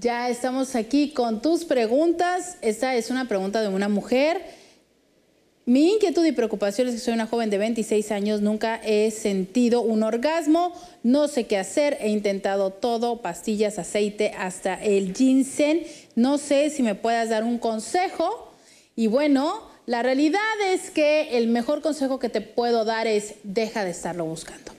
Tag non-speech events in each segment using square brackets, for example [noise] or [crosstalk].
Ya estamos aquí con tus preguntas. Esta es una pregunta de una mujer. Mi inquietud y preocupación es que soy una joven de 26 años, nunca he sentido un orgasmo, no sé qué hacer, he intentado todo, pastillas, aceite, hasta el ginseng. No sé si me puedas dar un consejo. Y bueno, la realidad es que el mejor consejo que te puedo dar es deja de estarlo buscando.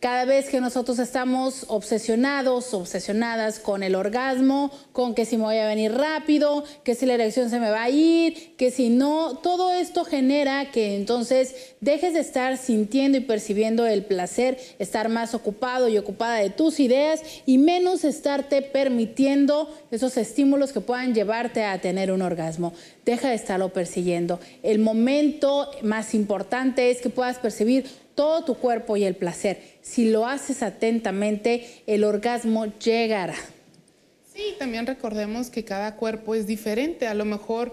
Cada vez que nosotros estamos obsesionados, obsesionadas con el orgasmo, con que si me voy a venir rápido, que si la erección se me va a ir, que si no, todo esto genera que entonces dejes de estar sintiendo y percibiendo el placer, estar más ocupado y ocupada de tus ideas y menos estarte permitiendo esos estímulos que puedan llevarte a tener un orgasmo. Deja de estarlo persiguiendo. El momento más importante es que puedas percibir todo tu cuerpo y el placer. Si lo haces atentamente, el orgasmo llegará. Sí, también recordemos que cada cuerpo es diferente. A lo mejor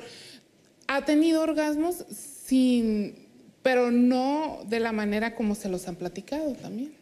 ha tenido orgasmos sin, pero no de la manera como se los han platicado también.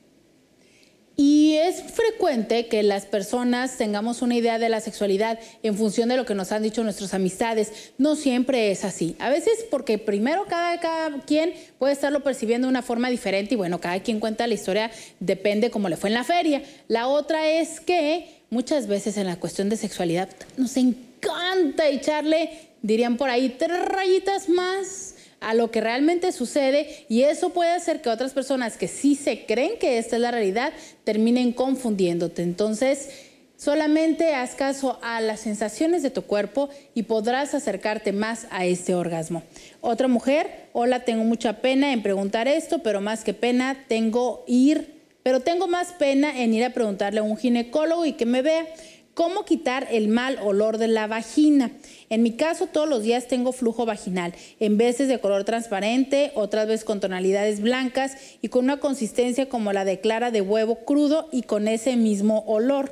Y es frecuente que las personas tengamos una idea de la sexualidad en función de lo que nos han dicho nuestras amistades. No siempre es así. A veces porque primero cada, quien puede estarlo percibiendo de una forma diferente y bueno, cada quien cuenta la historia, depende cómo le fue en la feria. La otra es que muchas veces en la cuestión de sexualidad nos encanta echarle, dirían por ahí, tres rayitas más a lo que realmente sucede y eso puede hacer que otras personas que sí se creen que esta es la realidad terminen confundiéndote. Entonces, solamente haz caso a las sensaciones de tu cuerpo y podrás acercarte más a este orgasmo. Otra mujer, hola, tengo mucha pena en preguntar esto, pero más que pena, tengo ir, pero tengo más pena en ir a preguntarle a un ginecólogo y que me vea. ¿Cómo quitar el mal olor de la vagina? En mi caso, todos los días tengo flujo vaginal, en veces de color transparente, otras veces con tonalidades blancas y con una consistencia como la de clara de huevo crudo y con ese mismo olor.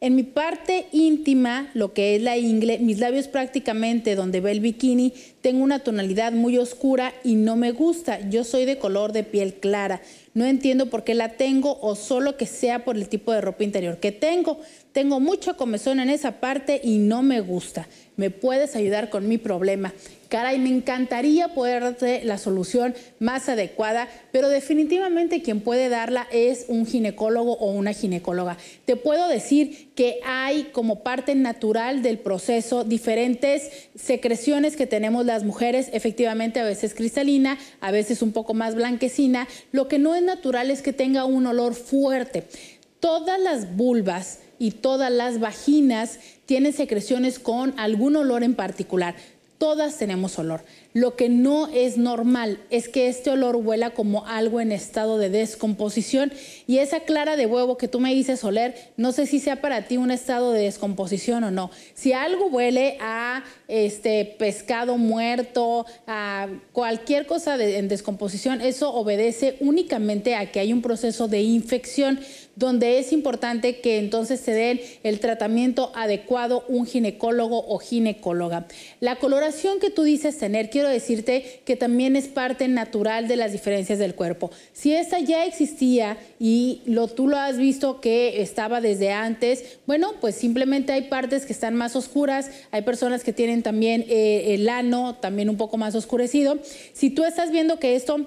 En mi parte íntima, lo que es la ingle, mis labios prácticamente donde ve el bikini, tengo una tonalidad muy oscura y no me gusta. Yo soy de color de piel clara. No entiendo por qué la tengo o solo que sea por el tipo de ropa interior que tengo. Tengo mucha comezón en esa parte y no me gusta. ¿Me puedes ayudar con mi problema? Caray, me encantaría poder darte la solución más adecuada, pero definitivamente quien puede darla es un ginecólogo o una ginecóloga. Te puedo decir que hay como parte natural del proceso diferentes secreciones que tenemos las mujeres efectivamente a veces cristalina, a veces un poco más blanquecina. Lo que no es natural es que tenga un olor fuerte. Todas las vulvas y todas las vaginas tienen secreciones con algún olor en particular. Todas tenemos olor. Lo que no es normal es que este olor huela como algo en estado de descomposición y esa clara de huevo que tú me dices oler, no sé si sea para ti un estado de descomposición o no. Si algo huele a este pescado muerto, a cualquier cosa en descomposición, eso obedece únicamente a que hay un proceso de infección donde es importante que entonces se den el tratamiento adecuado un ginecólogo o ginecóloga. La coloración que tú dices tener, quiero decirte que también es parte natural de las diferencias del cuerpo. Si esta ya existía y lo, tú lo has visto que estaba desde antes, bueno, pues simplemente hay partes que están más oscuras, hay personas que tienen también eh, el ano también un poco más oscurecido. Si tú estás viendo que esto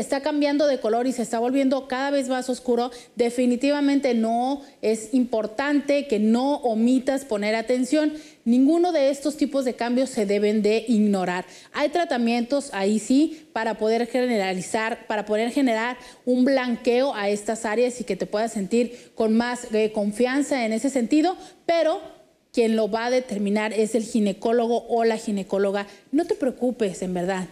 está cambiando de color y se está volviendo cada vez más oscuro, definitivamente no es importante que no omitas poner atención. Ninguno de estos tipos de cambios se deben de ignorar. Hay tratamientos ahí sí para poder generalizar, para poder generar un blanqueo a estas áreas y que te puedas sentir con más eh, confianza en ese sentido, pero quien lo va a determinar es el ginecólogo o la ginecóloga. No te preocupes, en verdad.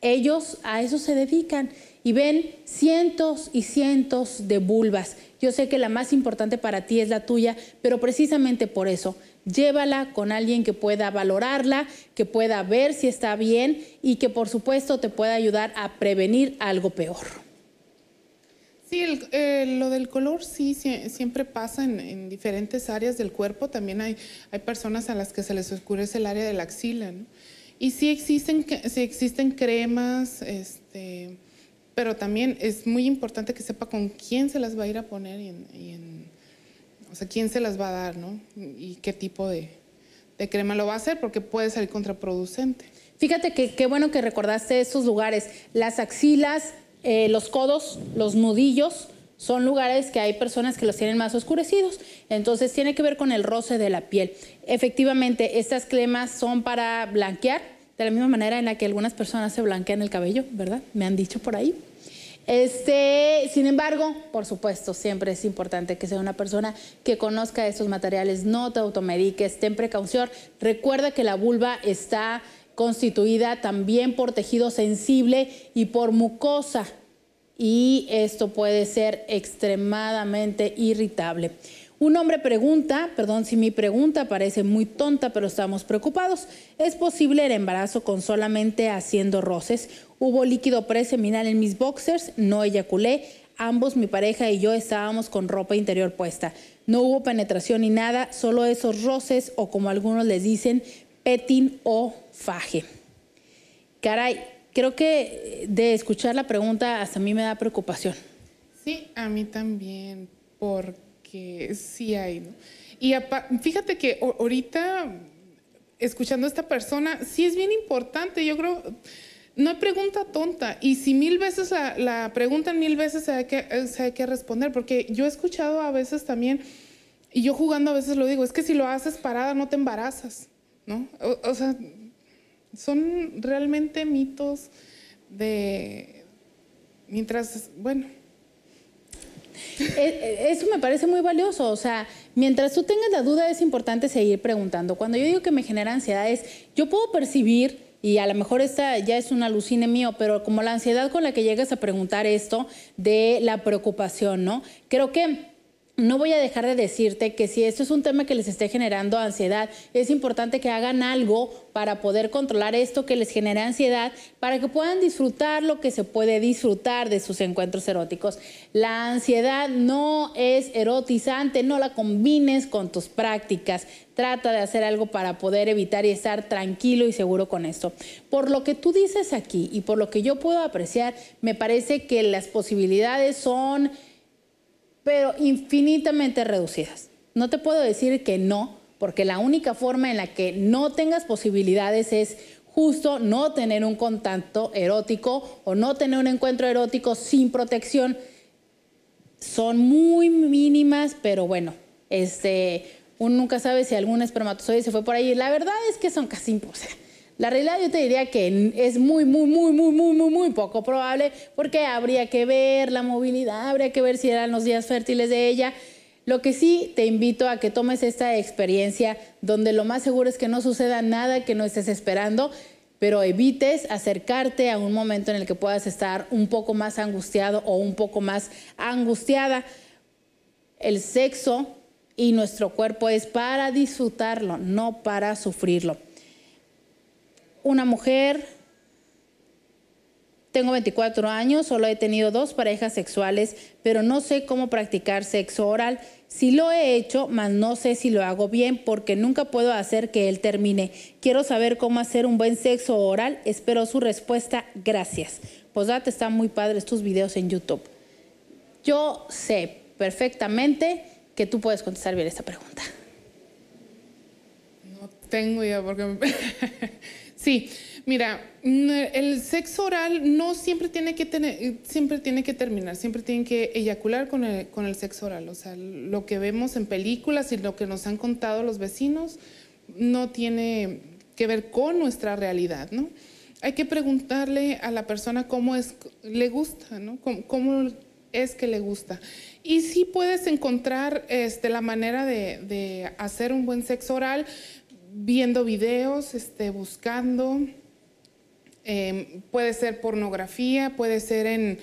Ellos a eso se dedican y ven cientos y cientos de vulvas. Yo sé que la más importante para ti es la tuya, pero precisamente por eso, llévala con alguien que pueda valorarla, que pueda ver si está bien y que por supuesto te pueda ayudar a prevenir algo peor. Sí, eh, lo del color sí, siempre pasa en, diferentes áreas del cuerpo. También hay, hay personas a las que se les oscurece el área de la axila. ¿no? Y sí existen, existen cremas, este, pero también es muy importante que sepa con quién se las va a ir a poner y, en, o sea, quién se las va a dar, ¿no? Y qué tipo de, crema lo va a hacer porque puede salir contraproducente. Fíjate que qué bueno que recordaste esos lugares, las axilas, eh, los codos, los nudillos, son lugares que hay personas que los tienen más oscurecidos, entonces tiene que ver con el roce de la piel. Efectivamente, estas cremas son para blanquear, de la misma manera en la que algunas personas se blanquean el cabello, ¿verdad? Me han dicho por ahí. Este, sin embargo, por supuesto, siempre es importante que sea una persona que conozca estos materiales, no te automediques, ten precaución. Recuerda que la vulva está constituida también por tejido sensible y por mucosa y esto puede ser extremadamente irritable. Un hombre pregunta, perdón si mi pregunta parece muy tonta, pero estamos preocupados. ¿Es posible el embarazo con solamente haciendo roces? ¿Hubo líquido preseminal en mis boxers? No eyaculé. Ambos, mi pareja y yo, estábamos con ropa interior puesta. No hubo penetración ni nada, solo esos roces o como algunos les dicen, petting o faje. Caray, creo que de escuchar la pregunta hasta a mí me da preocupación. Sí, a mí también, porque sí hay. Y fíjate que ahorita, escuchando a esta persona, sí es bien importante, yo creo, no hay pregunta tonta. Y si mil veces la, preguntan, mil veces se hay, que, eh, hay responder, porque yo he escuchado a veces también, y yo jugando a veces lo digo, es que si lo haces parada no te embarazas, ¿no? o sea, son realmente mitos de... Mientras, bueno. E, e, eso me parece muy valioso, o sea, mientras tú tengas la duda es importante seguir preguntando. Cuando yo digo que me genera ansiedad es, yo puedo percibir y a lo mejor esta ya es un alucine mío, pero como la ansiedad con la que llegas a preguntar esto de la preocupación, ¿no? Creo que no voy a dejar de decirte que si esto es un tema que les esté generando ansiedad, es importante que hagan algo para poder controlar esto que les genera ansiedad, para que puedan disfrutar lo que se puede disfrutar de sus encuentros eróticos. La ansiedad no es erotizante, no la combines con tus prácticas. Trata de hacer algo para poder evitar y estar tranquilo y seguro con esto. Por lo que tú dices aquí y por lo que yo puedo apreciar, me parece que las posibilidades son pero infinitamente reducidas. No te puedo decir que no, porque la única forma en la que no tengas posibilidades es justo no tener un contacto erótico o no tener un encuentro erótico sin protección. Son muy mínimas, pero bueno, este, uno nunca sabe si algún espermatozoide se fue por ahí. La verdad es que son casi imposibles. La realidad yo te diría que es muy, muy, muy, muy, muy, muy, muy poco probable porque habría que ver la movilidad, habría que ver si eran los días fértiles de ella. Lo que sí te invito a que tomes esta experiencia donde lo más seguro es que no suceda nada que no estés esperando, pero evites acercarte a un momento en el que puedas estar un poco más angustiado o un poco más angustiada. El sexo y nuestro cuerpo es para disfrutarlo, no para sufrirlo una mujer, tengo 24 años, solo he tenido dos parejas sexuales, pero no sé cómo practicar sexo oral. si lo he hecho, mas no sé si lo hago bien porque nunca puedo hacer que él termine. Quiero saber cómo hacer un buen sexo oral. Espero su respuesta. Gracias. pues te están muy padres tus videos en YouTube. Yo sé perfectamente que tú puedes contestar bien esta pregunta. No tengo idea porque... [laughs] Sí, mira, el sexo oral no siempre tiene que tener, siempre tiene que terminar, siempre tienen que eyacular con el, con el sexo oral. O sea, lo que vemos en películas y lo que nos han contado los vecinos no tiene que ver con nuestra realidad, ¿no? Hay que preguntarle a la persona cómo es, le gusta, ¿no? cómo, es que le gusta. Y si puedes encontrar este, la manera de, hacer un buen sexo oral, viendo videos, este, buscando. Em, puede ser pornografía, puede ser en...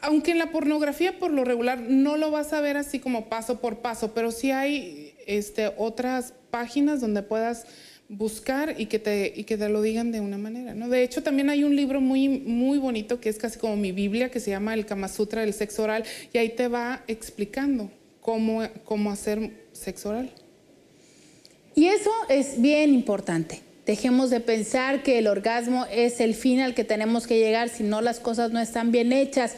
Aunque en la pornografía por lo regular no lo vas a ver así como paso por paso, pero sí hay este, otras páginas donde puedas buscar y que, te, y que te lo digan de una manera. ¿no? De hecho, también hay un libro muy, muy bonito que es casi como mi Biblia, que se llama El Kama Sutra del Sexo Oral, y ahí te va explicando cómo, cómo hacer sexo oral. Y eso es bien importante. Dejemos de pensar que el orgasmo es el fin al que tenemos que llegar, si no las cosas no están bien hechas.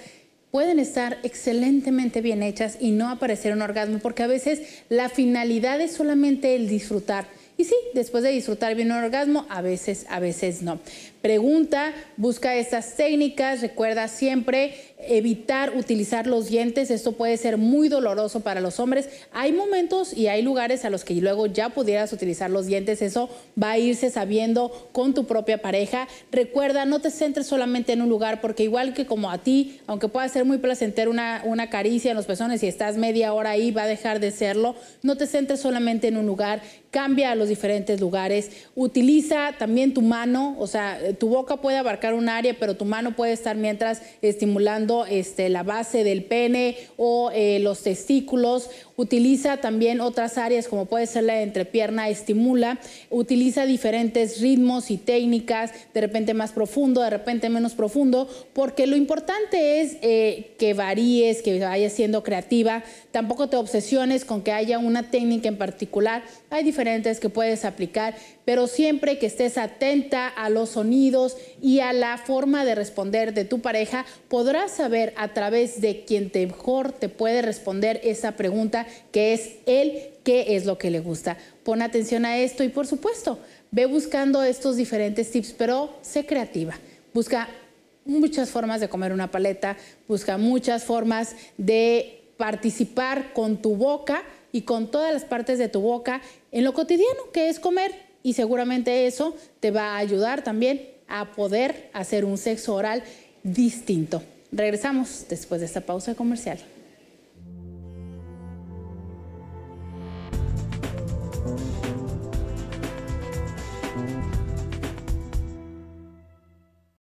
Pueden estar excelentemente bien hechas y no aparecer un orgasmo, porque a veces la finalidad es solamente el disfrutar. Y sí, después de disfrutar bien un orgasmo, a veces, a veces no. Pregunta, busca estas técnicas, recuerda siempre evitar utilizar los dientes, esto puede ser muy doloroso para los hombres. Hay momentos y hay lugares a los que luego ya pudieras utilizar los dientes, eso va a irse sabiendo con tu propia pareja. Recuerda, no te centres solamente en un lugar, porque igual que como a ti, aunque pueda ser muy placentero una, una caricia en los pezones, y estás media hora ahí va a dejar de serlo, no te centres solamente en un lugar, cambia a los diferentes lugares, utiliza también tu mano, o sea, tu boca puede abarcar un área, pero tu mano puede estar mientras estimulando este, la base del pene o eh, los testículos utiliza también otras áreas como puede ser la entrepierna, estimula, utiliza diferentes ritmos y técnicas, de repente más profundo, de repente menos profundo, porque lo importante es eh, que varíes, que vayas siendo creativa, tampoco te obsesiones con que haya una técnica en particular, hay diferentes que puedes aplicar, pero siempre que estés atenta a los sonidos y a la forma de responder de tu pareja, podrás saber a través de quien mejor te puede responder esa pregunta que es él qué es lo que le gusta. Pon atención a esto y por supuesto, ve buscando estos diferentes tips, pero sé creativa. Busca muchas formas de comer una paleta, busca muchas formas de participar con tu boca y con todas las partes de tu boca en lo cotidiano que es comer y seguramente eso te va a ayudar también a poder hacer un sexo oral distinto. Regresamos después de esta pausa comercial.